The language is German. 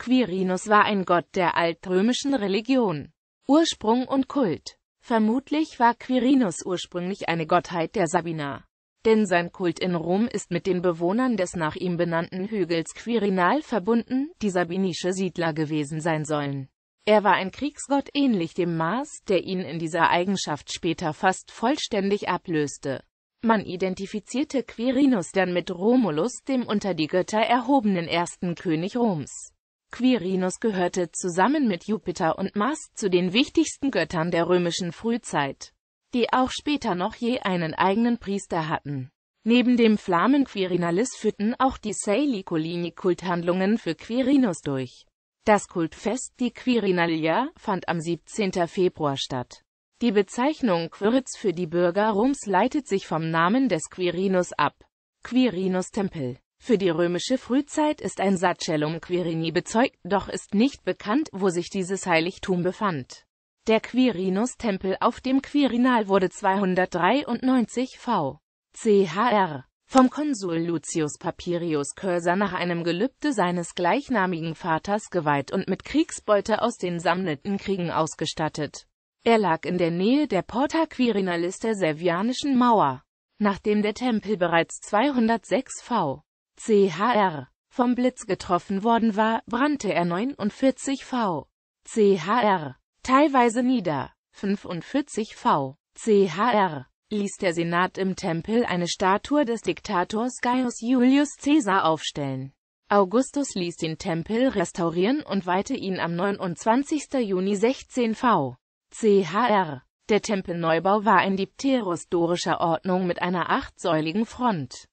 Quirinus war ein Gott der altrömischen Religion. Ursprung und Kult Vermutlich war Quirinus ursprünglich eine Gottheit der Sabina. Denn sein Kult in Rom ist mit den Bewohnern des nach ihm benannten Hügels Quirinal verbunden, die sabinische Siedler gewesen sein sollen. Er war ein Kriegsgott ähnlich dem Mars, der ihn in dieser Eigenschaft später fast vollständig ablöste. Man identifizierte Quirinus dann mit Romulus, dem unter die Götter erhobenen ersten König Roms. Quirinus gehörte zusammen mit Jupiter und Mars zu den wichtigsten Göttern der römischen Frühzeit, die auch später noch je einen eigenen Priester hatten. Neben dem Flamen Quirinalis führten auch die Seiolicolini Kulthandlungen für Quirinus durch. Das Kultfest, die Quirinalia, fand am 17. Februar statt. Die Bezeichnung Quiritz für die Bürger Roms leitet sich vom Namen des Quirinus ab. Quirinus Tempel für die römische Frühzeit ist ein Satschellum Quirini bezeugt, doch ist nicht bekannt, wo sich dieses Heiligtum befand. Der Quirinus-Tempel auf dem Quirinal wurde 293 v. chr. vom Konsul Lucius Papirius Cursa nach einem Gelübde seines gleichnamigen Vaters geweiht und mit Kriegsbeute aus den sammelten Kriegen ausgestattet. Er lag in der Nähe der Porta Quirinalis der Servianischen Mauer. Nachdem der Tempel bereits 206 v. CHR vom Blitz getroffen worden war, brannte er 49 V. CHR teilweise nieder. 45 V. CHR ließ der Senat im Tempel eine Statue des Diktators Gaius Julius Caesar aufstellen. Augustus ließ den Tempel restaurieren und weihte ihn am 29. Juni 16 V. CHR. Der Tempelneubau war ein dorischer Ordnung mit einer achtsäuligen Front.